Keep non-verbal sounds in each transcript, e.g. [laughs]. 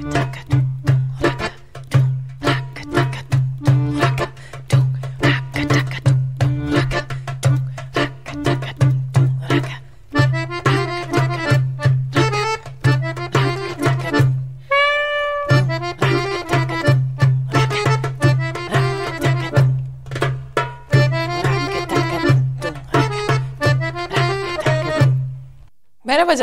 it.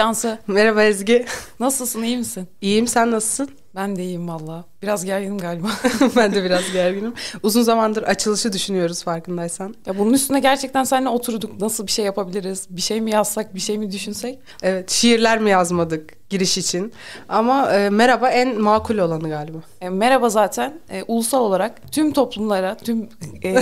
Cansı. Merhaba Ezgi. Nasılsın iyi misin? İyiyim sen nasılsın? Ben de iyiyim valla. Biraz gerginim galiba. [laughs] ben de biraz gerginim. Uzun zamandır açılışı düşünüyoruz farkındaysan. Ya bunun üstüne gerçekten seninle oturduk. Nasıl bir şey yapabiliriz? Bir şey mi yazsak, bir şey mi düşünsek? Evet, şiirler mi yazmadık giriş için? Ama e, merhaba en makul olanı galiba. E, merhaba zaten e, ulusal olarak tüm toplumlara, tüm e, [laughs]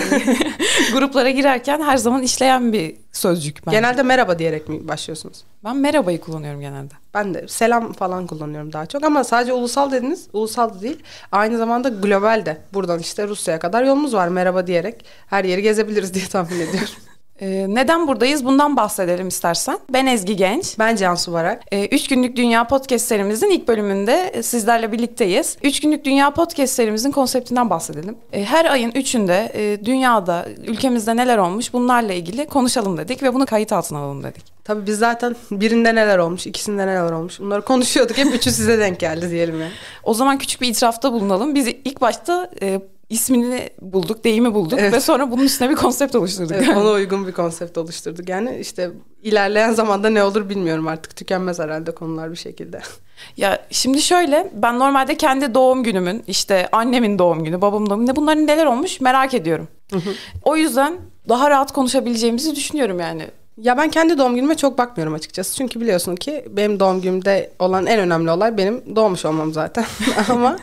gruplara girerken her zaman işleyen bir sözcük bence. Genelde merhaba diyerek mi başlıyorsunuz? Ben merhabayı kullanıyorum genelde. Ben de selam falan kullanıyorum daha çok ama sadece ulusal dediniz. Ulusal da değil. Aynı zamanda global de. Buradan işte Rusya'ya kadar yolumuz var merhaba diyerek. Her yeri gezebiliriz diye tahmin ediyorum. [laughs] Ee, neden buradayız? Bundan bahsedelim istersen. Ben Ezgi Genç. Ben Cansu Barak. Ee, Üç Günlük Dünya Podcast serimizin ilk bölümünde e, sizlerle birlikteyiz. Üç Günlük Dünya Podcast serimizin konseptinden bahsedelim. Ee, her ayın üçünde e, dünyada, ülkemizde neler olmuş bunlarla ilgili konuşalım dedik ve bunu kayıt altına alalım dedik. Tabii biz zaten birinde neler olmuş, ikisinde neler olmuş bunları konuşuyorduk. Hep üçü size denk geldi diyelim yani. O zaman küçük bir itirafta bulunalım. Biz ilk başta... E, ismini bulduk, deyimi bulduk evet. ve sonra bunun üstüne bir konsept oluşturduk. Evet, Ona [laughs] uygun bir konsept oluşturduk. Yani işte ilerleyen zamanda ne olur bilmiyorum artık. Tükenmez herhalde konular bir şekilde. Ya şimdi şöyle ben normalde kendi doğum günümün işte annemin doğum günü, babamın doğum günü bunların neler olmuş merak ediyorum. Hı hı. O yüzden daha rahat konuşabileceğimizi düşünüyorum yani. Ya ben kendi doğum günüme çok bakmıyorum açıkçası. Çünkü biliyorsun ki benim doğum günümde olan en önemli olay benim doğmuş olmam zaten. [laughs] Ama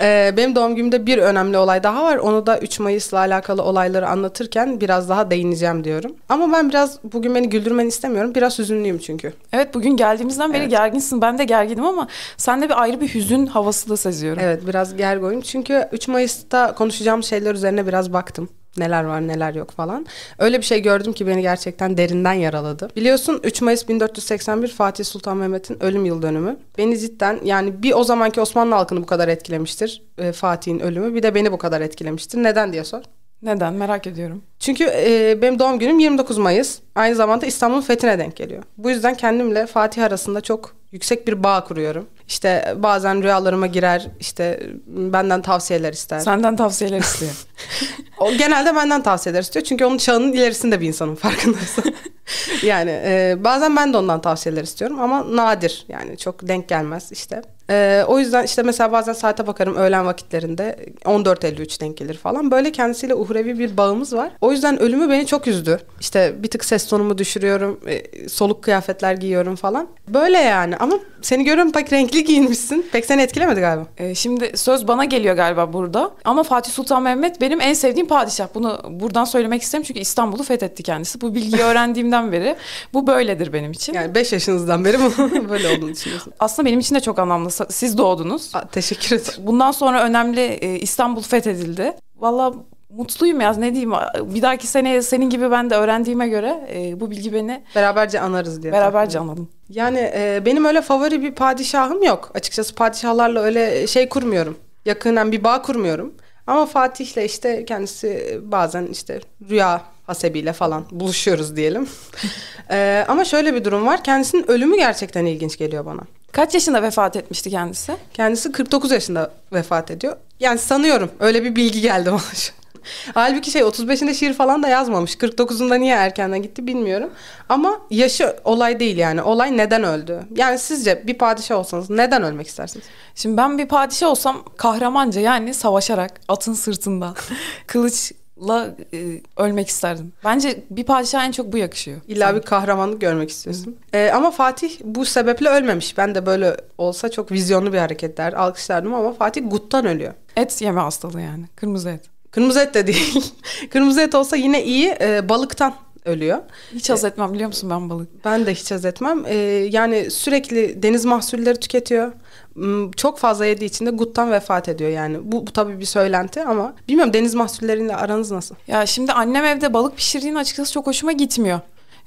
e, benim doğum günümde bir önemli olay daha var. Onu da 3 Mayıs'la alakalı olayları anlatırken biraz daha değineceğim diyorum. Ama ben biraz bugün beni güldürmeni istemiyorum. Biraz hüzünlüyüm çünkü. Evet bugün geldiğimizden beri evet. gerginsin. Ben de gerginim ama sen de bir ayrı bir hüzün havası da seziyorum. Evet biraz gergoyum. Çünkü 3 Mayıs'ta konuşacağım şeyler üzerine biraz baktım neler var neler yok falan. Öyle bir şey gördüm ki beni gerçekten derinden yaraladı. Biliyorsun 3 Mayıs 1481 Fatih Sultan Mehmet'in ölüm yıl dönümü. Beni cidden yani bir o zamanki Osmanlı halkını bu kadar etkilemiştir e, Fatih'in ölümü. Bir de beni bu kadar etkilemiştir. Neden diye sor. Neden merak ediyorum. Çünkü e, benim doğum günüm 29 Mayıs. Aynı zamanda İstanbul'un fethine denk geliyor. Bu yüzden kendimle Fatih arasında çok yüksek bir bağ kuruyorum. İşte bazen rüyalarıma girer, işte benden tavsiyeler ister. Senden tavsiyeler istiyor. [laughs] o genelde benden tavsiyeler istiyor çünkü onun çağının ilerisinde bir insanın farkındasın. [laughs] yani e, bazen ben de ondan tavsiyeler istiyorum ama nadir yani çok denk gelmez işte. E, o yüzden işte mesela bazen saate bakarım öğlen vakitlerinde 14.53 denk gelir falan. Böyle kendisiyle uhrevi bir bağımız var. O yüzden ölümü beni çok üzdü. İşte bir tık ses tonumu düşürüyorum, e, soluk kıyafetler giyiyorum falan. Böyle yani ama seni görüyorum pek renkli giyinmişsin. Pek seni etkilemedi galiba. E, şimdi söz bana geliyor galiba burada. Ama Fatih Sultan Mehmet benim en sevdiğim padişah. Bunu buradan söylemek isterim çünkü İstanbul'u fethetti kendisi. Bu bilgiyi [laughs] öğrendiğimden beri bu böyledir benim için. Yani 5 yaşınızdan beri bu [laughs] [laughs] böyle olduğunu düşünüyorsun. Aslında benim için de çok anlamlı. Siz doğdunuz. Aa, teşekkür ederim. Bundan sonra önemli e, İstanbul fethedildi. Valla Mutluyum ya ne diyeyim bir dahaki sene senin gibi ben de öğrendiğime göre e, bu bilgi beni beraberce anarız diye. Beraberce anladım. Yani e, benim öyle favori bir padişahım yok. Açıkçası padişahlarla öyle şey kurmuyorum. Yakından bir bağ kurmuyorum. Ama Fatih'le işte kendisi bazen işte rüya hasebiyle falan buluşuyoruz diyelim. [laughs] e, ama şöyle bir durum var. Kendisinin ölümü gerçekten ilginç geliyor bana. Kaç yaşında vefat etmişti kendisi? Kendisi 49 yaşında vefat ediyor. Yani sanıyorum öyle bir bilgi geldi bana Halbuki şey 35'inde şiir falan da yazmamış. 49'unda niye erkenden gitti bilmiyorum. Ama yaşı olay değil yani. Olay neden öldü? Yani sizce bir padişah olsanız neden ölmek istersiniz? Şimdi ben bir padişah olsam kahramanca yani savaşarak atın sırtında [laughs] kılıç la e, ölmek isterdim. Bence bir padişah en çok bu yakışıyor. İlla sanki. bir kahramanlık görmek istiyorsun. E, ama Fatih bu sebeple ölmemiş. Ben de böyle olsa çok vizyonlu bir hareketler alkışlardım ama Fatih guttan ölüyor. Et yeme hastalığı yani. Kırmızı et. Kırmızı et de değil. [laughs] Kırmızı et olsa yine iyi e, balıktan ölüyor. Hiç haz etmem biliyor musun ben balık? Ben de hiç haz etmem. Ee, yani sürekli deniz mahsulleri tüketiyor. Hmm, çok fazla yediği için de guttan vefat ediyor yani. Bu, bu tabii bir söylenti ama bilmiyorum deniz mahsulleriyle aranız nasıl? Ya şimdi annem evde balık pişirdiğin açıkçası çok hoşuma gitmiyor.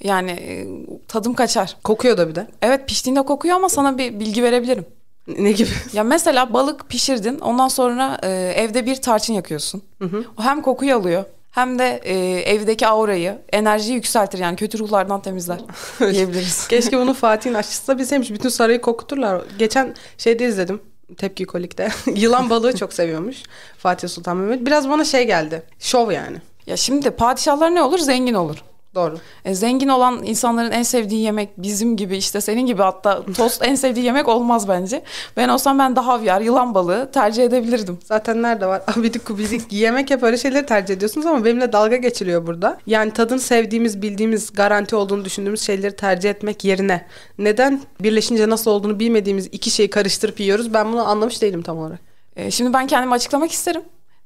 Yani e, tadım kaçar. Kokuyor da bir de. Evet piştiğinde kokuyor ama sana bir bilgi verebilirim. Ne gibi? Ya mesela balık pişirdin ondan sonra e, evde bir tarçın yakıyorsun. Hı hı. O hem kokuyu alıyor hem de e, evdeki aurayı, enerjiyi yükseltir yani kötü ruhlardan temizler [laughs] diyebiliriz. Keşke bunu [laughs] Fatih'in aşçısı da bilseymiş. Bütün sarayı kokuturlar. Geçen şeyde izledim. Tepki Kolik'te. [laughs] Yılan balığı çok seviyormuş Fatih Sultan Mehmet. Biraz bana şey geldi. Şov yani. Ya şimdi padişahlar ne olur? Zengin olur. Doğru. E, zengin olan insanların en sevdiği yemek bizim gibi işte senin gibi hatta tost en sevdiği yemek olmaz bence. Ben olsam ben daha havyar, yılan balığı tercih edebilirdim. Zaten nerede var? Abidik [laughs] kubidik yemek hep öyle şeyleri tercih ediyorsunuz ama benimle dalga geçiliyor burada. Yani tadın sevdiğimiz, bildiğimiz, garanti olduğunu düşündüğümüz şeyleri tercih etmek yerine neden birleşince nasıl olduğunu bilmediğimiz iki şeyi karıştırıp yiyoruz? Ben bunu anlamış değilim tam olarak. E, şimdi ben kendimi açıklamak isterim.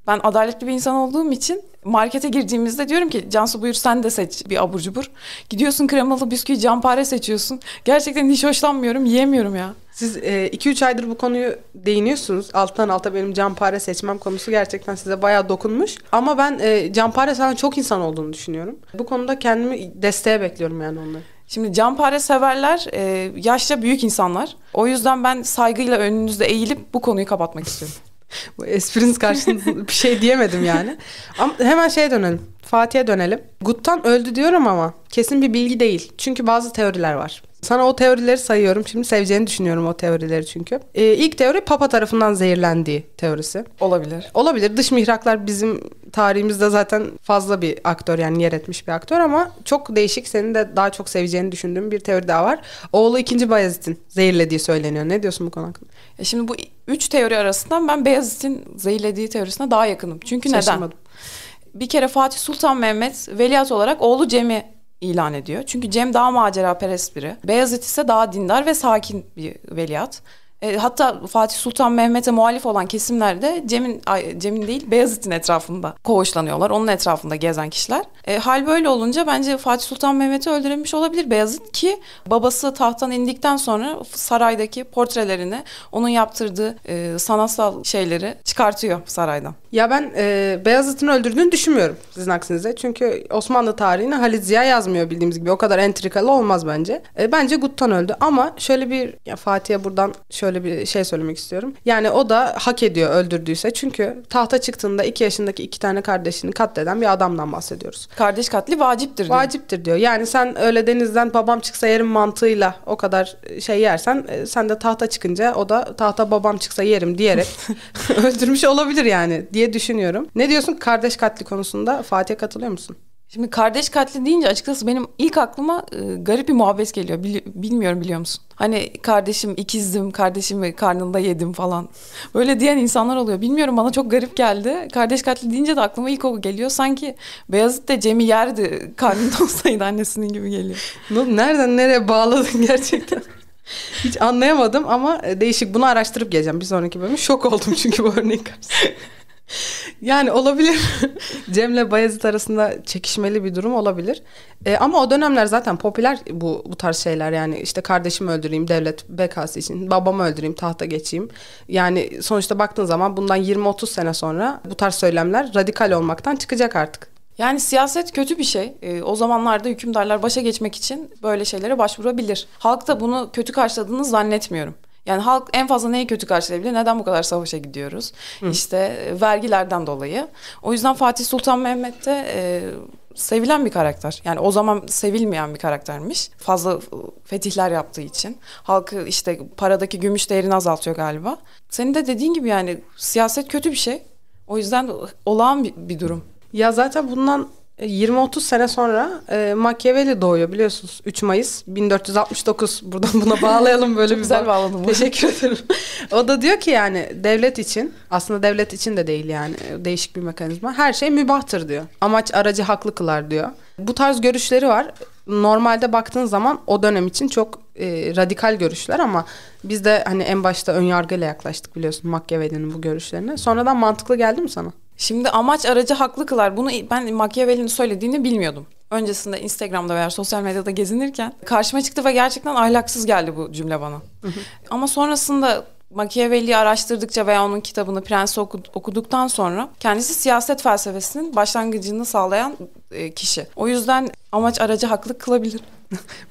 Ben adaletli bir insan olduğum için markete girdiğimizde diyorum ki Cansu buyur sen de seç bir abur cubur. Gidiyorsun kremalı bisküvi campare seçiyorsun. Gerçekten hiç hoşlanmıyorum yiyemiyorum ya. Siz 2-3 e, aydır bu konuyu değiniyorsunuz. Alttan alta benim campare seçmem konusu gerçekten size bayağı dokunmuş. Ama ben e, campare sana çok insan olduğunu düşünüyorum. Bu konuda kendimi desteğe bekliyorum yani onları. Şimdi campare severler e, yaşça büyük insanlar. O yüzden ben saygıyla önünüzde eğilip bu konuyu kapatmak istiyorum. [laughs] Bu espriniz karşınızda [laughs] bir şey diyemedim yani. Ama hemen şeye dönelim. Fatih'e dönelim. Gut'tan öldü diyorum ama kesin bir bilgi değil. Çünkü bazı teoriler var. Sana o teorileri sayıyorum. Şimdi seveceğini düşünüyorum o teorileri çünkü. Ee, ilk teori Papa tarafından zehirlendiği teorisi. Olabilir. Olabilir. Dış mihraklar bizim tarihimizde zaten fazla bir aktör yani yer etmiş bir aktör ama çok değişik. Senin de daha çok seveceğini düşündüğüm bir teori daha var. Oğlu 2. Bayezid'in zehirlediği söyleniyor. Ne diyorsun bu konu hakkında? E, şimdi bu üç teori arasından ben Beyazıt'in zehirlediği teorisine daha yakınım. Çünkü Şaşırmadım. neden? Bir kere Fatih Sultan Mehmet veliaht olarak oğlu Cem'i ilan ediyor. Çünkü Cem daha macera perest biri. Beyazıt ise daha dindar ve sakin bir veliaht. E, hatta Fatih Sultan Mehmet'e muhalif olan kesimlerde Cem'in Cem'in değil Beyazıt'ın etrafında koğuşlanıyorlar. Onun etrafında gezen kişiler. E, hal böyle olunca bence Fatih Sultan Mehmet'i öldürmüş olabilir Beyazıt ki babası tahttan indikten sonra saraydaki portrelerini onun yaptırdığı e, sanatsal şeyleri çıkartıyor saraydan. Ya ben e, Beyazıt'ın öldürdüğünü düşünmüyorum sizin aksinize. Çünkü Osmanlı tarihini Halit Ziya yazmıyor bildiğimiz gibi. O kadar entrikalı olmaz bence. E, bence Gut'tan öldü ama şöyle bir Fatih'e buradan şöyle böyle bir şey söylemek istiyorum. Yani o da hak ediyor öldürdüyse. Çünkü tahta çıktığında iki yaşındaki iki tane kardeşini katleden bir adamdan bahsediyoruz. Kardeş katli vaciptir diyor. Vaciptir diyor. Yani sen öyle denizden babam çıksa yerim mantığıyla o kadar e, şey yersen e, sen de tahta çıkınca o da tahta babam çıksa yerim diyerek [laughs] [laughs] öldürmüş olabilir yani diye düşünüyorum. Ne diyorsun kardeş katli konusunda Fatih'e katılıyor musun? Şimdi kardeş katli deyince açıkçası benim ilk aklıma e, garip bir muhabbet geliyor. Bil, bilmiyorum biliyor musun? Hani kardeşim ikizdim, kardeşimi karnında yedim falan. Böyle diyen insanlar oluyor. Bilmiyorum bana çok garip geldi. Kardeş katli deyince de aklıma ilk o geliyor. Sanki Beyazıt da Cem'i yerdi karnında [laughs] olsaydı annesinin gibi geliyor. Nereden nereye bağladın gerçekten? [laughs] Hiç anlayamadım ama e, değişik. Bunu araştırıp geleceğim bir sonraki bölüm. Şok oldum çünkü bu örnek karşısında. [laughs] Yani olabilir. [laughs] Cem'le Bayezid arasında çekişmeli bir durum olabilir. E, ama o dönemler zaten popüler bu bu tarz şeyler. Yani işte kardeşimi öldüreyim devlet bekası için, babamı öldüreyim, tahta geçeyim. Yani sonuçta baktığın zaman bundan 20-30 sene sonra bu tarz söylemler radikal olmaktan çıkacak artık. Yani siyaset kötü bir şey. E, o zamanlarda hükümdarlar başa geçmek için böyle şeylere başvurabilir. Halk da bunu kötü karşıladığını zannetmiyorum. Yani halk en fazla neyi kötü karşılayabilir? Neden bu kadar savaşa gidiyoruz? Hı. İşte e, vergilerden dolayı. O yüzden Fatih Sultan Mehmet de e, sevilen bir karakter. Yani o zaman sevilmeyen bir karaktermiş. Fazla e, fetihler yaptığı için. Halkı işte paradaki gümüş değerini azaltıyor galiba. Senin de dediğin gibi yani siyaset kötü bir şey. O yüzden olağan bir, bir durum. Ya zaten bundan 20-30 e, sene sonra e, Machiavelli doğuyor biliyorsunuz. 3 Mayıs 1469 [laughs] buradan buna bağlayalım böyle bir güzel bağladım. Teşekkür ederim. o da diyor ki yani devlet için aslında devlet için de değil yani e, değişik bir mekanizma. Her şey mübahtır diyor. Amaç aracı haklı kılar diyor. Bu tarz görüşleri var. Normalde baktığın zaman o dönem için çok e, radikal görüşler ama biz de hani en başta önyargıyla yaklaştık biliyorsun Machiavelli'nin bu görüşlerine. Sonradan mantıklı geldi mi sana? Şimdi amaç aracı haklı kılar. Bunu ben Machiavelli'nin söylediğini bilmiyordum. Öncesinde Instagram'da veya sosyal medyada gezinirken karşıma çıktı ve gerçekten ahlaksız geldi bu cümle bana. Ama sonrasında Machiavelli'yi araştırdıkça veya onun kitabını Prens'i okuduktan sonra kendisi siyaset felsefesinin başlangıcını sağlayan e, kişi. O yüzden amaç aracı haklı kılabilir.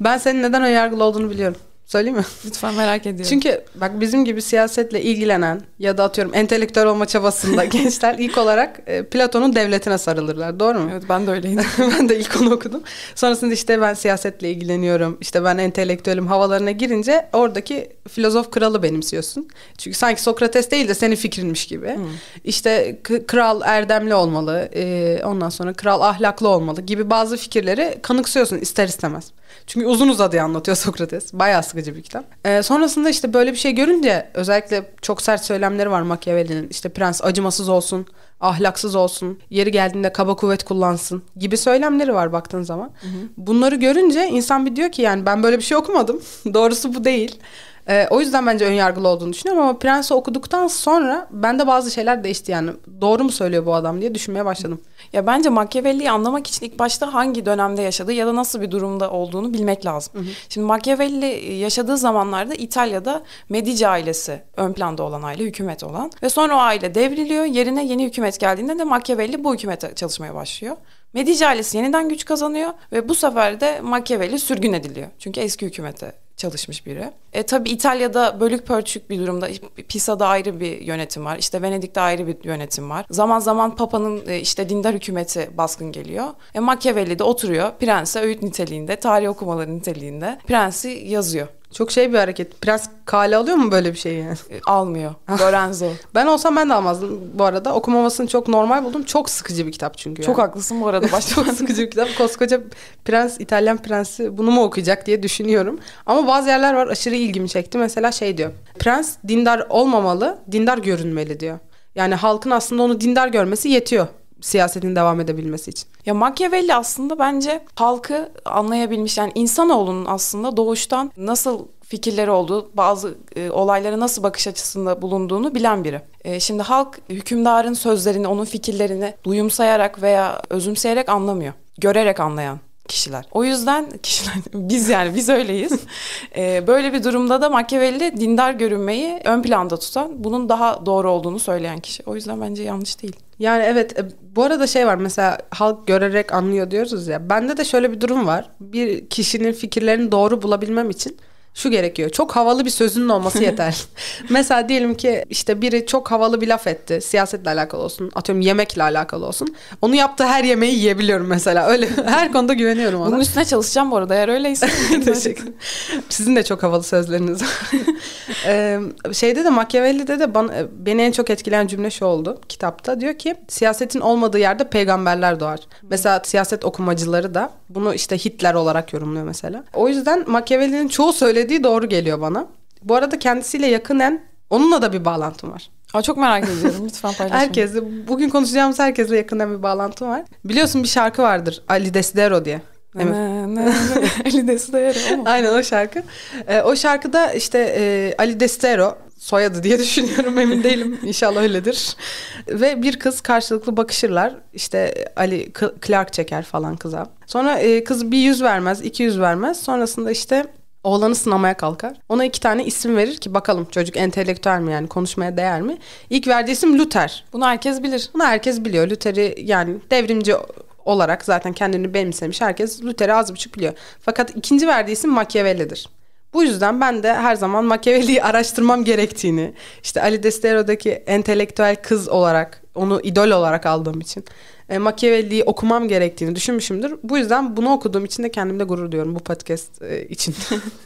ben senin neden önyargılı olduğunu biliyorum. Söyleyeyim mi? Lütfen merak ediyorum. Çünkü bak bizim gibi siyasetle ilgilenen ya da atıyorum entelektüel olma çabasında [laughs] gençler ilk olarak e, Platon'un devletine sarılırlar. Doğru mu? Evet ben de öyleydim. [laughs] ben de ilk onu okudum. Sonrasında işte ben siyasetle ilgileniyorum. işte ben entelektüelim havalarına girince oradaki filozof kralı benimsiyorsun. Çünkü sanki Sokrates değil de senin fikrinmiş gibi. Hmm. İşte kral erdemli olmalı. E, ondan sonra kral ahlaklı olmalı gibi bazı fikirleri kanıksıyorsun ister istemez. Çünkü uzun uzadıya anlatıyor Sokrates. Bayağı sıkıcı bir kitap. Ee, sonrasında işte böyle bir şey görünce özellikle çok sert söylemleri var Machiavelli'nin. İşte prens acımasız olsun, ahlaksız olsun, yeri geldiğinde kaba kuvvet kullansın gibi söylemleri var baktığın zaman. Hı hı. Bunları görünce insan bir diyor ki yani ben böyle bir şey okumadım. [laughs] Doğrusu bu değil. E, o yüzden bence ön yargılı olduğunu düşünüyorum ama Prens'i okuduktan sonra bende bazı şeyler değişti yani. Doğru mu söylüyor bu adam diye düşünmeye başladım. Ya bence Machiavelli'yi anlamak için ilk başta hangi dönemde yaşadığı ya da nasıl bir durumda olduğunu bilmek lazım. Hı hı. Şimdi Machiavelli yaşadığı zamanlarda İtalya'da Medici ailesi ön planda olan aile, hükümet olan ve sonra o aile devriliyor. Yerine yeni hükümet geldiğinde de Machiavelli bu hükümete çalışmaya başlıyor. Medici ailesi yeniden güç kazanıyor ve bu sefer de Machiavelli sürgün ediliyor. Çünkü eski hükümete çalışmış biri. E tabii İtalya'da bölük pörçük bir durumda. Pisa'da ayrı bir yönetim var. İşte Venedik'te ayrı bir yönetim var. Zaman zaman Papa'nın e, işte dindar hükümeti baskın geliyor. E Machiavelli de oturuyor prense öğüt niteliğinde, tarih okumaları niteliğinde prensi yazıyor. Çok şey bir hareket. Prens kale alıyor mu böyle bir şey yani? E, almıyor. Lorenzo. [laughs] ben olsam ben de almazdım bu arada. Okumamasını çok normal buldum. Çok sıkıcı bir kitap çünkü. Yani. Çok haklısın bu arada. Başta [laughs] çok sıkıcı bir kitap. Koskoca prens, İtalyan prensi bunu mu okuyacak diye düşünüyorum. Ama bazı yerler var aşırı ilgimi çekti. Mesela şey diyor. Prens dindar olmamalı, dindar görünmeli diyor. Yani halkın aslında onu dindar görmesi yetiyor siyasetin devam edebilmesi için. Ya Machiavelli aslında bence halkı anlayabilmiş yani insanoğlunun aslında doğuştan nasıl fikirleri olduğu, bazı e, olaylara nasıl bakış açısında bulunduğunu bilen biri. E, şimdi halk hükümdarın sözlerini, onun fikirlerini duyumsayarak veya özümseyerek anlamıyor. Görerek anlayan kişiler. O yüzden [laughs] kişiler biz yani biz öyleyiz. ee, [laughs] böyle bir durumda da Machiavelli dindar görünmeyi ön planda tutan, bunun daha doğru olduğunu söyleyen kişi. O yüzden bence yanlış değil. Yani evet e, bu arada şey var mesela halk görerek anlıyor diyoruz ya. Bende de şöyle bir durum var. Bir kişinin fikirlerini doğru bulabilmem için şu gerekiyor. Çok havalı bir sözünün olması yeter. [laughs] Mesela diyelim ki işte biri çok havalı bir laf etti. Siyasetle alakalı olsun. Atıyorum yemekle alakalı olsun. Onu yaptığı her yemeği yiyebiliyorum mesela. Öyle [laughs] her konuda güveniyorum ona. Bunun üstüne çalışacağım bu arada eğer öyleyse. [laughs] Teşekkür Sizin de çok havalı sözleriniz var. ee, şeyde de Machiavelli'de de bana, beni en çok etkileyen cümle şu oldu kitapta. Diyor ki siyasetin olmadığı yerde peygamberler doğar. Mesela siyaset okumacıları da bunu işte Hitler olarak yorumluyor mesela. O yüzden Machiavelli'nin çoğu söyle söylediği doğru geliyor bana. Bu arada kendisiyle yakınen onunla da bir bağlantım var. Aa, çok merak ediyorum. Lütfen paylaşın. Herkesle, bugün konuşacağımız herkesle yakından bir bağlantım var. Biliyorsun bir şarkı vardır. Ali Desidero diye. Ne, ne, Ali Destero ama. [laughs] Aynen o şarkı. Ee, o şarkıda işte e, Ali Destero soyadı diye [laughs] düşünüyorum emin değilim. İnşallah öyledir. Ve bir kız karşılıklı bakışırlar. İşte Ali Clark çeker falan kıza. Sonra e, kız bir yüz vermez, iki yüz vermez. Sonrasında işte Oğlanı sınamaya kalkar. Ona iki tane isim verir ki bakalım çocuk entelektüel mi yani konuşmaya değer mi? İlk verdiği isim Luther. Bunu herkes bilir. Bunu herkes biliyor. Luther'i yani devrimci olarak zaten kendini benimsemiş herkes Luther'i az buçuk biliyor. Fakat ikinci verdiği isim Machiavelli'dir. Bu yüzden ben de her zaman Machiavelli'yi [laughs] araştırmam gerektiğini, işte Ali Destero'daki entelektüel kız olarak, onu idol olarak aldığım için e, Machiavelli'yi okumam gerektiğini düşünmüşümdür. Bu yüzden bunu okuduğum için de kendimde gurur diyorum bu podcast e, için.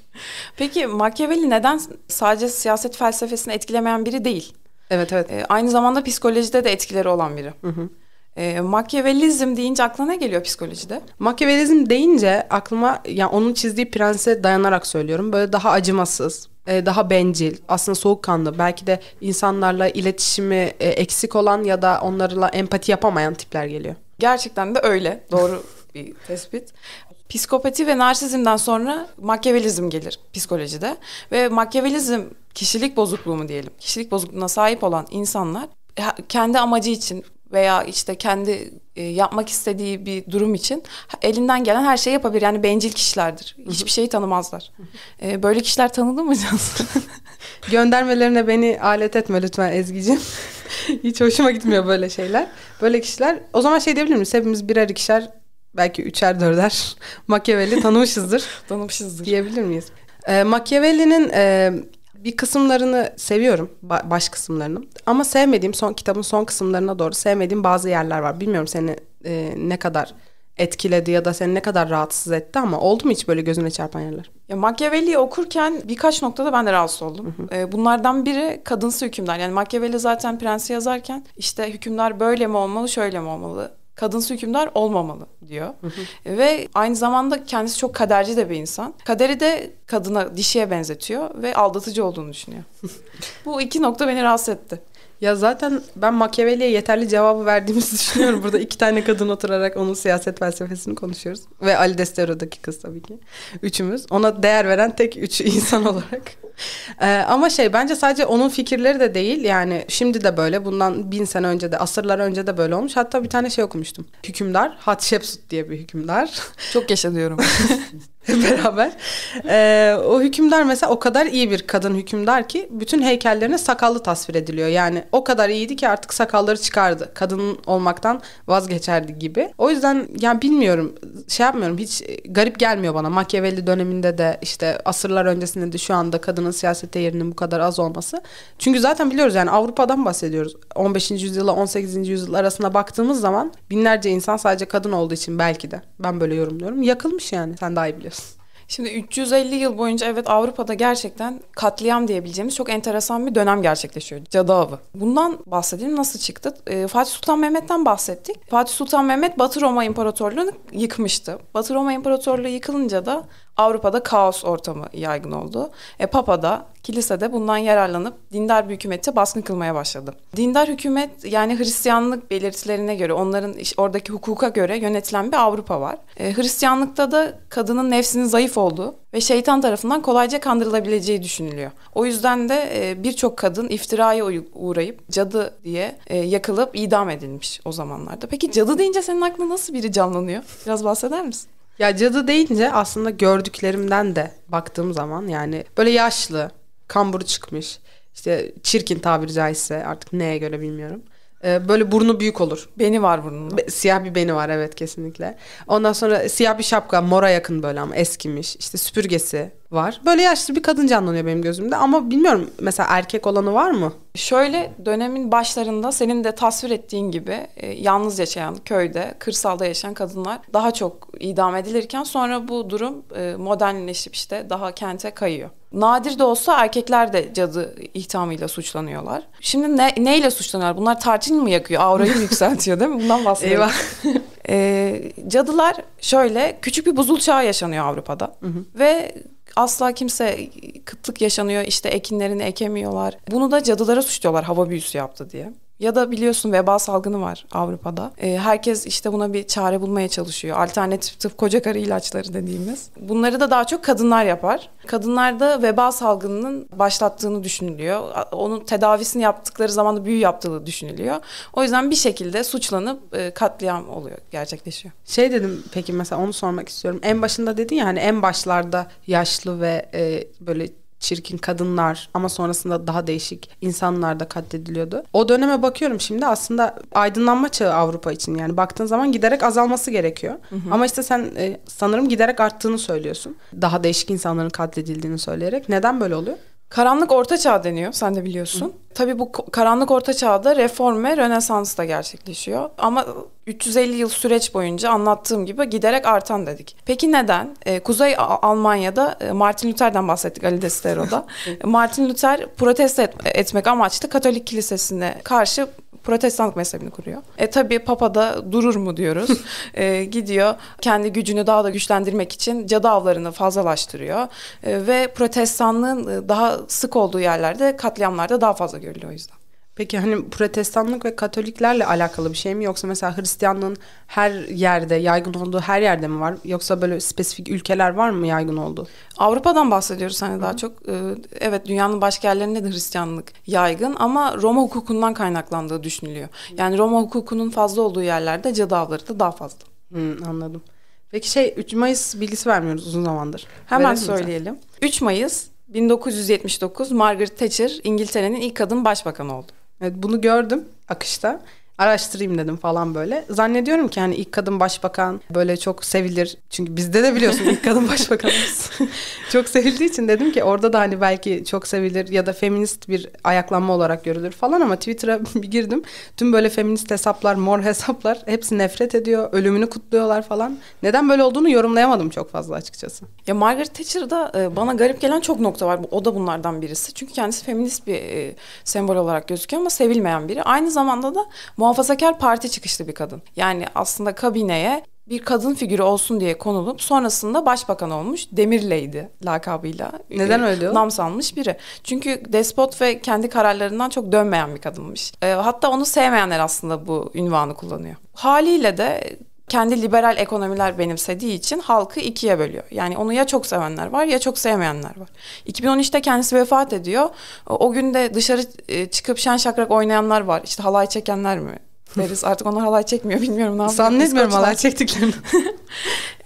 [laughs] Peki Machiavelli neden sadece siyaset felsefesini etkilemeyen biri değil? Evet evet. E, aynı zamanda psikolojide de etkileri olan biri. Hı hı. E, Machiavellizm deyince aklına ne geliyor psikolojide? Machiavellizm deyince aklıma yani onun çizdiği prense dayanarak söylüyorum. Böyle daha acımasız, e, daha bencil, aslında soğukkanlı, belki de insanlarla iletişimi e, eksik olan ya da onlarla empati yapamayan tipler geliyor. Gerçekten de öyle. Doğru [laughs] bir tespit. Psikopati ve narsizmden sonra makyavelizm gelir psikolojide ve makyavelizm kişilik bozukluğu mu diyelim? Kişilik bozukluğuna sahip olan insanlar kendi amacı için veya işte kendi e, yapmak istediği bir durum için elinden gelen her şeyi yapabilir. Yani bencil kişilerdir. Hiçbir şeyi tanımazlar. E, böyle kişiler tanıdı mı [laughs] Göndermelerine beni alet etme lütfen Ezgi'cim. [laughs] Hiç hoşuma gitmiyor böyle şeyler. Böyle kişiler. O zaman şey diyebilir miyiz? Hepimiz birer ikişer belki üçer dörder [laughs] Machiavelli tanımışızdır. tanımışızdır. Diyebilir miyiz? E, Machiavelli'nin e, bir kısımlarını seviyorum baş kısımlarını ama sevmediğim son kitabın son kısımlarına doğru sevmediğim bazı yerler var. Bilmiyorum seni e, ne kadar etkiledi ya da seni ne kadar rahatsız etti ama oldu mu hiç böyle gözüne çarpan yerler? Ya Machiavelli'yi okurken birkaç noktada ben de rahatsız oldum. Hı hı. E, bunlardan biri kadınsı hükümdar. Yani Machiavelli zaten prensi yazarken işte hükümdar böyle mi olmalı, şöyle mi olmalı kadınsı hükümdar olmamalı diyor. Hı hı. Ve aynı zamanda kendisi çok kaderci de bir insan. Kaderi de kadına, dişiye benzetiyor ve aldatıcı olduğunu düşünüyor. Bu iki nokta beni rahatsız etti. Ya zaten ben Machiavelli'ye yeterli cevabı verdiğimizi düşünüyorum. Burada iki tane kadın oturarak onun siyaset felsefesini konuşuyoruz. Ve Ali Destero'daki kız tabii ki. Üçümüz. Ona değer veren tek üç insan olarak. Ee, ama şey bence sadece onun fikirleri de değil yani şimdi de böyle bundan bin sene önce de asırlar önce de böyle olmuş. Hatta bir tane şey okumuştum. Hükümdar Hatshepsut diye bir hükümdar. Çok yaşanıyorum [laughs] beraber. Ee, o hükümdar mesela o kadar iyi bir kadın hükümdar ki bütün heykellerine sakallı tasvir ediliyor. Yani o kadar iyiydi ki artık sakalları çıkardı. Kadın olmaktan vazgeçerdi gibi. O yüzden yani bilmiyorum şey yapmıyorum hiç garip gelmiyor bana. Machiavelli döneminde de işte asırlar öncesinde de şu anda kadın kadının siyasette yerinin bu kadar az olması. Çünkü zaten biliyoruz yani Avrupa'dan bahsediyoruz. 15. yüzyıla 18. yüzyıl arasında baktığımız zaman binlerce insan sadece kadın olduğu için belki de ben böyle yorumluyorum. Yakılmış yani sen daha iyi biliyorsun. Şimdi 350 yıl boyunca evet Avrupa'da gerçekten katliam diyebileceğimiz çok enteresan bir dönem gerçekleşiyor. Cadı avı. Bundan bahsedelim nasıl çıktı? Ee, Fatih Sultan Mehmet'ten bahsettik. Fatih Sultan Mehmet Batı Roma İmparatorluğu'nu yıkmıştı. Batı Roma İmparatorluğu yıkılınca da Avrupa'da kaos ortamı yaygın oldu. E, Papa da kilisede bundan yararlanıp dindar bir hükümete baskın kılmaya başladı. Dindar hükümet yani Hristiyanlık belirtilerine göre onların oradaki hukuka göre yönetilen bir Avrupa var. E, Hristiyanlıkta da kadının nefsinin zayıf olduğu ve şeytan tarafından kolayca kandırılabileceği düşünülüyor. O yüzden de e, birçok kadın iftiraya uğrayıp cadı diye e, yakılıp idam edilmiş o zamanlarda. Peki cadı deyince senin aklına nasıl biri canlanıyor? Biraz bahseder misin? Ya cadı deyince aslında gördüklerimden de baktığım zaman yani böyle yaşlı, kamburu çıkmış, işte çirkin tabiri caizse artık neye göre bilmiyorum. Ee, böyle burnu büyük olur. Beni var burnunda. Be- siyah bir beni var evet kesinlikle. Ondan sonra siyah bir şapka mora yakın böyle ama eskimiş. İşte süpürgesi var. Böyle yaşlı bir kadın canlanıyor benim gözümde ama bilmiyorum mesela erkek olanı var mı? Şöyle dönemin başlarında senin de tasvir ettiğin gibi e, yalnız yaşayan köyde, kırsalda yaşayan kadınlar daha çok idam edilirken sonra bu durum e, modernleşip işte daha kente kayıyor. Nadir de olsa erkekler de cadı ithamıyla suçlanıyorlar. Şimdi ne, neyle suçlanıyorlar? Bunlar tarçın mı yakıyor? Aurayı [laughs] yükseltiyor değil mi? Bundan bahsediyor. Eyvah. [laughs] e, cadılar şöyle küçük bir buzul çağı yaşanıyor Avrupa'da. Hı hı. Ve asla kimse kıtlık yaşanıyor işte ekinlerini ekemiyorlar. Bunu da cadılara suçluyorlar hava büyüsü yaptı diye. Ya da biliyorsun veba salgını var Avrupa'da. E, herkes işte buna bir çare bulmaya çalışıyor. Alternatif tıp koca karı ilaçları dediğimiz. Bunları da daha çok kadınlar yapar. Kadınlarda veba salgınının başlattığını düşünülüyor. Onun tedavisini yaptıkları zaman da büyü yaptığı düşünülüyor. O yüzden bir şekilde suçlanıp e, katliam oluyor, gerçekleşiyor. Şey dedim peki mesela onu sormak istiyorum. En başında dedin ya hani en başlarda yaşlı ve e, böyle çirkin kadınlar ama sonrasında daha değişik insanlar da katlediliyordu. O döneme bakıyorum şimdi aslında aydınlanma çağı Avrupa için yani baktığın zaman giderek azalması gerekiyor. Hı hı. Ama işte sen e, sanırım giderek arttığını söylüyorsun. Daha değişik insanların katledildiğini söyleyerek. Neden böyle oluyor? Karanlık Orta Çağ deniyor, sen de biliyorsun. Hı. Tabii bu Karanlık Orta Çağ'da reform ve Rönesans da gerçekleşiyor. Ama 350 yıl süreç boyunca anlattığım gibi giderek artan dedik. Peki neden? Ee, Kuzey Almanya'da e, Martin Luther'den bahsettik Ali Destero'da. [laughs] Martin Luther protesto et- etmek amaçlı Katolik Kilisesi'ne karşı protestanlık mezhebini kuruyor. E tabii papa da durur mu diyoruz. [laughs] e, gidiyor kendi gücünü daha da güçlendirmek için cadı avlarını fazlalaştırıyor. E, ve protestanlığın e, daha sık olduğu yerlerde katliamlarda daha fazla görülüyor o yüzden. Peki hani protestanlık ve katoliklerle alakalı bir şey mi yoksa mesela Hristiyanlığın her yerde yaygın olduğu her yerde mi var yoksa böyle spesifik ülkeler var mı yaygın olduğu? Avrupa'dan bahsediyoruz hani Hı. daha çok. Ee, evet dünyanın başka yerlerinde de Hristiyanlık yaygın ama Roma hukukundan kaynaklandığı düşünülüyor. Yani Roma hukukunun fazla olduğu yerlerde cadı da daha fazla. Hı, anladım. Peki şey 3 Mayıs bilgisi vermiyoruz uzun zamandır. Hemen Verelim söyleyelim. Sen. 3 Mayıs 1979 Margaret Thatcher İngiltere'nin ilk kadın başbakanı oldu. Evet, bunu gördüm akışta araştırayım dedim falan böyle. Zannediyorum ki hani ilk kadın başbakan böyle çok sevilir. Çünkü bizde de biliyorsun ilk kadın [laughs] başbakanımız [laughs] çok sevildiği için dedim ki orada da hani belki çok sevilir ya da feminist bir ayaklanma olarak görülür falan ama Twitter'a [laughs] bir girdim. Tüm böyle feminist hesaplar, mor hesaplar hepsi nefret ediyor, ölümünü kutluyorlar falan. Neden böyle olduğunu yorumlayamadım çok fazla açıkçası. Ya Margaret Thatcher'da e, bana garip gelen çok nokta var. O da bunlardan birisi. Çünkü kendisi feminist bir e, sembol olarak gözüküyor ama sevilmeyen biri. Aynı zamanda da muhafazakar parti çıkışlı bir kadın. Yani aslında kabineye bir kadın figürü olsun diye konulup sonrasında başbakan olmuş Demirley'di lakabıyla. E, Neden öyle? Nam salmış biri. Çünkü despot ve kendi kararlarından çok dönmeyen bir kadınmış. E, hatta onu sevmeyenler aslında bu ünvanı kullanıyor. Haliyle de kendi liberal ekonomiler benimsediği için halkı ikiye bölüyor. Yani onu ya çok sevenler var ya çok sevmeyenler var. 2013'te kendisi vefat ediyor. O gün de dışarı e, çıkıp şen şakrak oynayanlar var. İşte halay çekenler mi deriz. Artık onlar halay çekmiyor bilmiyorum ne yapıyor. Zannetmiyorum halay çektiklerini. [laughs] [laughs]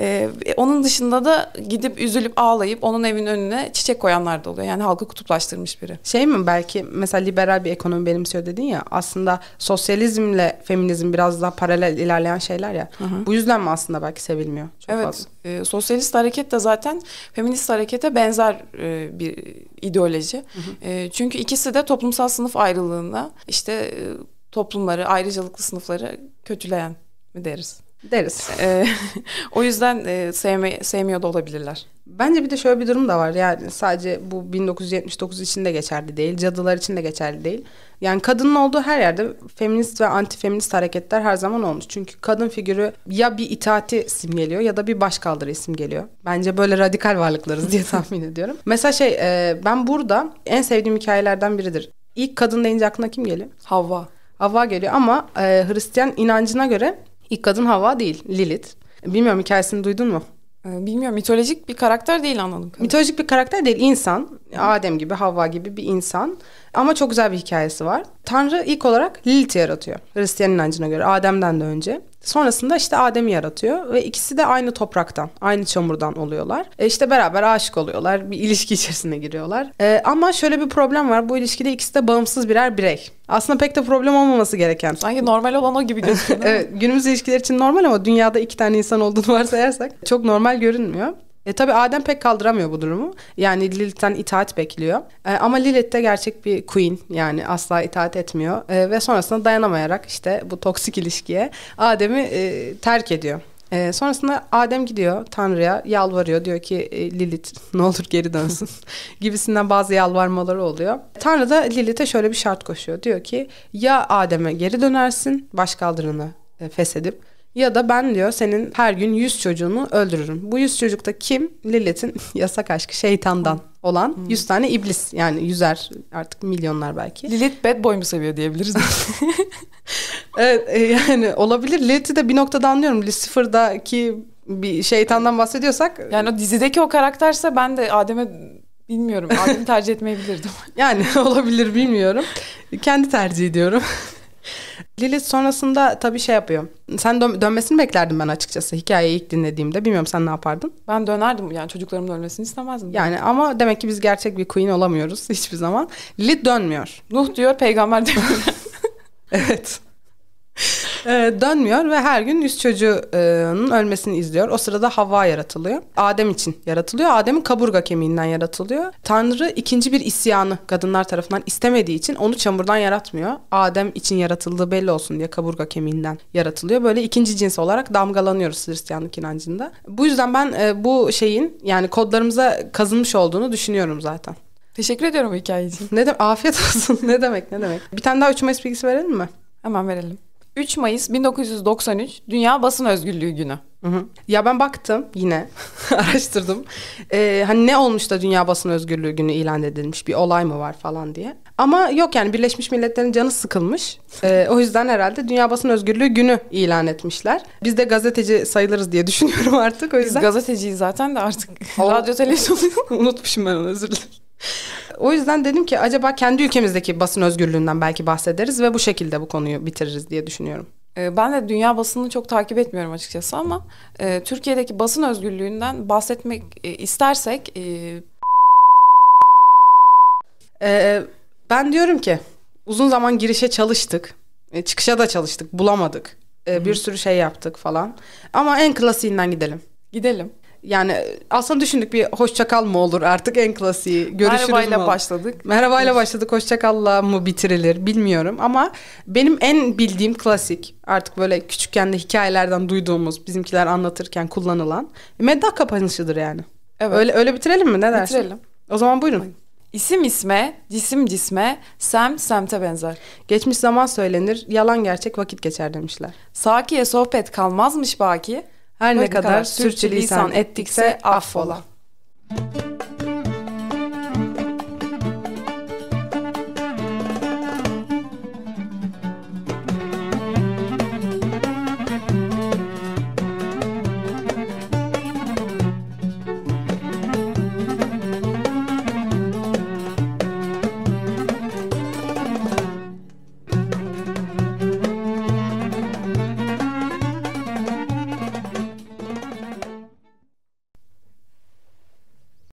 ee, onun dışında da gidip üzülüp ağlayıp onun evinin önüne çiçek koyanlar da oluyor. Yani halkı kutuplaştırmış biri. Şey mi belki mesela liberal bir ekonomi benimsiyor dedin ya aslında sosyalizmle feminizm biraz daha paralel ilerleyen şeyler ya. Hı hı. Bu yüzden mi aslında belki sevilmiyor? Çok evet. Fazla. E, sosyalist hareket de zaten feminist harekete benzer e, bir ideoloji. Hı hı. E, çünkü ikisi de toplumsal sınıf ayrılığında işte e, toplumları, ayrıcalıklı sınıfları kötüleyen mi deriz? Deriz. [laughs] E, o yüzden e, sevme, sevmiyor da olabilirler. Bence bir de şöyle bir durum da var. Yani sadece bu 1979 için de geçerli değil, cadılar için de geçerli değil. Yani kadının olduğu her yerde feminist ve antifeminist hareketler her zaman olmuş. Çünkü kadın figürü ya bir itaati simgeliyor ya da bir başkaldırı simgeliyor. Bence böyle radikal varlıklarız diye [laughs] tahmin ediyorum. Mesela şey e, ben burada en sevdiğim hikayelerden biridir. İlk kadın deyince aklına kim geliyor? Havva. Hava geliyor ama e, Hristiyan inancına göre ilk kadın hava değil Lilith. Bilmiyorum hikayesini duydun mu? E, bilmiyorum mitolojik bir karakter değil anladım. Mitolojik bir karakter değil insan Adem gibi, Havva gibi bir insan. Ama çok güzel bir hikayesi var. Tanrı ilk olarak Lilith'i yaratıyor. Hristiyan inancına göre Adem'den de önce. Sonrasında işte Adem'i yaratıyor ve ikisi de aynı topraktan, aynı çamurdan oluyorlar. E işte beraber aşık oluyorlar, bir ilişki [laughs] içerisine giriyorlar. E ama şöyle bir problem var. Bu ilişkide ikisi de bağımsız birer birey. Aslında pek de problem olmaması gereken. Sanki normal olan o gibi gözüküyor. [laughs] evet, günümüz ilişkiler için normal ama dünyada iki tane insan olduğunu [laughs] varsayarsak çok normal görünmüyor. E tabi Adem pek kaldıramıyor bu durumu. Yani Lilith'ten itaat bekliyor. E, ama Lilith de gerçek bir queen yani asla itaat etmiyor. E, ve sonrasında dayanamayarak işte bu toksik ilişkiye Adem'i e, terk ediyor. E, sonrasında Adem gidiyor Tanrı'ya yalvarıyor. Diyor ki e, Lilith [laughs] ne olur geri dönsün [laughs] gibisinden bazı yalvarmaları oluyor. Tanrı da Lilith'e şöyle bir şart koşuyor. Diyor ki ya Adem'e geri dönersin başkaldırını kaldırını e, feshedip ya da ben diyor senin her gün 100 çocuğunu öldürürüm. Bu 100 çocukta kim? Lilith'in [laughs] yasak aşkı şeytandan hmm. olan 100 hmm. tane iblis. Yani yüzer artık milyonlar belki. Lilith bad boy mu seviyor diyebiliriz. [laughs] [laughs] evet e, yani olabilir. Lilith'i de bir noktada anlıyorum. Lucifer'daki bir şeytandan bahsediyorsak. Yani o dizideki o karakterse ben de Adem'e bilmiyorum. Adem'i tercih etmeyebilirdim. yani olabilir bilmiyorum. Kendi tercihi diyorum. Lilith sonrasında tabii şey yapıyor. Sen dön- dönmesini beklerdim ben açıkçası hikayeyi ilk dinlediğimde. Bilmiyorum sen ne yapardın? Ben dönerdim yani çocuklarımın ölmesini istemezdim. Yani ama demek ki biz gerçek bir queen olamıyoruz hiçbir zaman. Lilith dönmüyor. Nuh diyor peygamber demiyor. [laughs] evet e, dönmüyor ve her gün yüz çocuğunun ölmesini izliyor. O sırada Havva yaratılıyor. Adem için yaratılıyor. Adem'in kaburga kemiğinden yaratılıyor. Tanrı ikinci bir isyanı kadınlar tarafından istemediği için onu çamurdan yaratmıyor. Adem için yaratıldığı belli olsun diye kaburga kemiğinden yaratılıyor. Böyle ikinci cins olarak damgalanıyoruz Hristiyanlık inancında. Bu yüzden ben e, bu şeyin yani kodlarımıza kazınmış olduğunu düşünüyorum zaten. Teşekkür ediyorum bu hikaye için. Ne de afiyet olsun. [laughs] ne demek ne demek. Bir tane daha 3 Mayıs bilgisi verelim mi? Hemen verelim. 3 Mayıs 1993 Dünya Basın Özgürlüğü Günü. Hı hı. Ya ben baktım yine [laughs] araştırdım. Ee, hani ne olmuş da Dünya Basın Özgürlüğü Günü ilan edilmiş bir olay mı var falan diye. Ama yok yani Birleşmiş Milletler'in canı sıkılmış. Ee, o yüzden herhalde Dünya Basın Özgürlüğü Günü ilan etmişler. Biz de gazeteci sayılırız diye [laughs] düşünüyorum artık o yüzden. Biz gazeteciyiz zaten de artık radyo televizyon. [laughs] unutmuşum ben onu özür dilerim. O yüzden dedim ki acaba kendi ülkemizdeki basın özgürlüğünden belki bahsederiz ve bu şekilde bu konuyu bitiririz diye düşünüyorum. Ee, ben de dünya basını çok takip etmiyorum açıkçası ama e, Türkiye'deki basın özgürlüğünden bahsetmek e, istersek... E... E, ben diyorum ki uzun zaman girişe çalıştık, e, çıkışa da çalıştık, bulamadık. E, bir sürü şey yaptık falan. Ama en klasiğinden gidelim. Gidelim yani aslında düşündük bir hoşça kal mı olur artık en klasiği görüşürüz Merhabayla mı? başladık. Merhabayla başladık hoşça kalla mı bitirilir bilmiyorum ama benim en bildiğim klasik artık böyle küçükken de hikayelerden duyduğumuz bizimkiler anlatırken kullanılan meddah kapanışıdır yani. Evet. Öyle öyle bitirelim mi ne dersin? Bitirelim. O zaman buyurun. İsim isme, cisim cisme, sem semte benzer. Geçmiş zaman söylenir, yalan gerçek vakit geçer demişler. Sakiye sohbet kalmazmış baki. Her ne kadar sürçülisan ettikse affola. Müzik